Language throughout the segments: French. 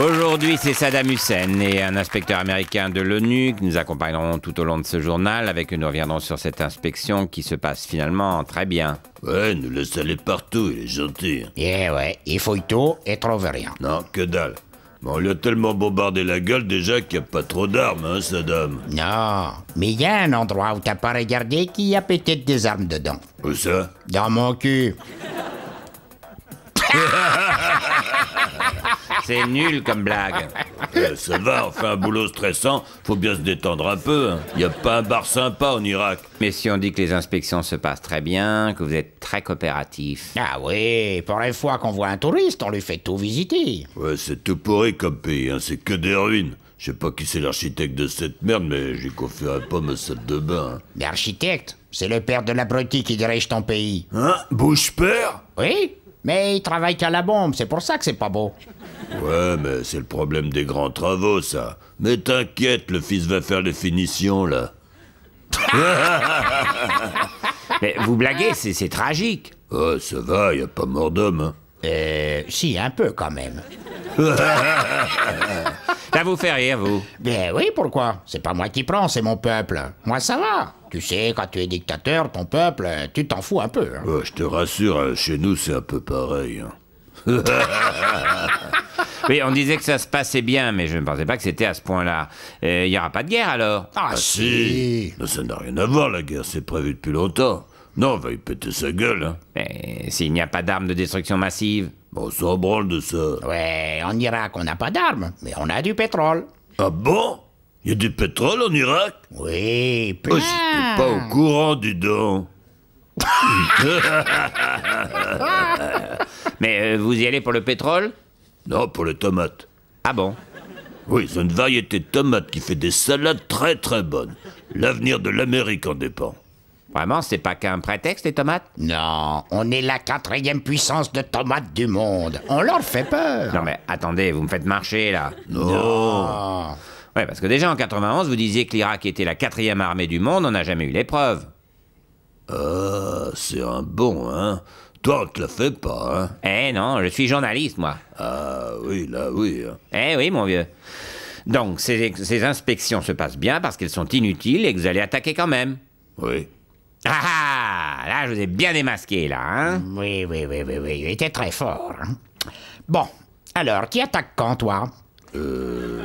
Aujourd'hui, c'est Saddam Hussein et un inspecteur américain de l'ONU que nous accompagneront tout au long de ce journal avec nous reviendrons sur cette inspection qui se passe finalement très bien. Ouais, nous laisse aller partout, il est gentil. Hein. Eh ouais, il fouille tout et trouve rien. Non, que dalle. Bon, on lui a tellement bombardé la gueule déjà qu'il n'y a pas trop d'armes, hein, Saddam Non, mais il y a un endroit où t'as pas regardé qu'il y a peut-être des armes dedans. Où ça Dans mon cul. C'est nul comme blague. Eh, ça va, on fait un boulot stressant, faut bien se détendre un peu. Il hein. Y a pas un bar sympa en Irak. Mais si on dit que les inspections se passent très bien, que vous êtes très coopératif. Ah oui, pour la fois qu'on voit un touriste, on lui fait tout visiter. Ouais, c'est tout pourri comme pays, hein. c'est que des ruines. Je sais pas qui c'est l'architecte de cette merde, mais j'ai confierai un ma salle de bain. Hein. mais L'architecte C'est le père de l'abruti qui dirige ton pays. Hein Bouche-père Oui mais il travaille qu'à la bombe, c'est pour ça que c'est pas beau. Ouais, mais c'est le problème des grands travaux, ça. Mais t'inquiète, le fils va faire les finitions, là. mais vous blaguez, c'est tragique. Oh, ça va, y a pas mort d'homme. Eh, Euh, si, un peu quand même. Ça vous fait rire, vous Ben oui, pourquoi C'est pas moi qui prends, c'est mon peuple. Moi, ça va. Tu sais, quand tu es dictateur, ton peuple, tu t'en fous un peu. Hein. Euh, je te rassure, euh, chez nous, c'est un peu pareil. Hein. Oui, on disait que ça se passait bien, mais je ne pensais pas que c'était à ce point-là. Euh, il n'y aura pas de guerre alors ah, ah, si, Ça n'a rien à voir, la guerre, c'est prévu depuis longtemps. Non, on va y péter sa gueule. Hein. S'il n'y a pas d'armes de destruction massive on s'en branle de ça. Ouais, en Irak, on n'a pas d'armes, mais on a du pétrole. Ah bon Il y a du pétrole en Irak Oui, ah, plein. Oh, j'étais pas au courant, du don mais euh, vous y allez pour le pétrole Non, pour les tomates. Ah bon oui, c'est une variété de tomates qui fait des salades très très bonnes. L'avenir de l'Amérique en dépend. Vraiment, c'est pas qu'un prétexte, les tomates Non, on est la quatrième puissance de tomates du monde. On leur fait peur. Non, mais attendez, vous me faites marcher, là. Non. Ouais, parce que déjà en 91, vous disiez que l'Irak était la quatrième armée du monde, on n'a jamais eu les preuves. Ah, c'est un bon, hein Toi, on te le fait pas, hein Eh non, je suis journaliste, moi. Ah oui, là oui. Hein. Eh oui, mon vieux. Donc, ces inspections se passent bien parce qu'elles sont inutiles et que vous allez attaquer quand même. Oui. Ah, ah Là, je vous ai bien démasqué, là, hein Oui, oui, oui, oui, oui, il était très fort. Hein. bon, alors, qui attaque quand, toi Euh...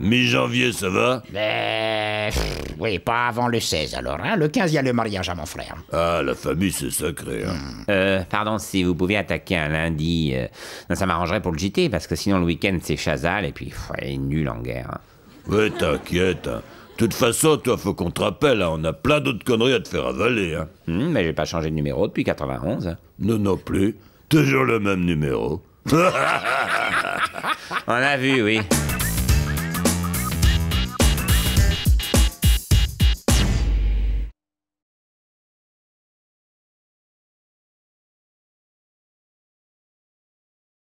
Mi-janvier, ça va Mais... Ben, oui, pas avant le 16, alors, hein Le 15, il y a le mariage à mon frère. Ah, la famille, c'est sacré, hein hmm. Euh, pardon, si vous pouvez attaquer un lundi... Euh, ça m'arrangerait pour le JT, parce que sinon, le week-end, c'est Chazal, et puis, pff, est nulle en guerre, hein. Oui t'inquiète. Hein. De toute façon, toi, faut qu'on te rappelle, hein. on a plein d'autres conneries à te faire avaler. Hein. Hmm, mais j'ai pas changé de numéro depuis 91. Non, non plus. Toujours le même numéro. on a vu, oui.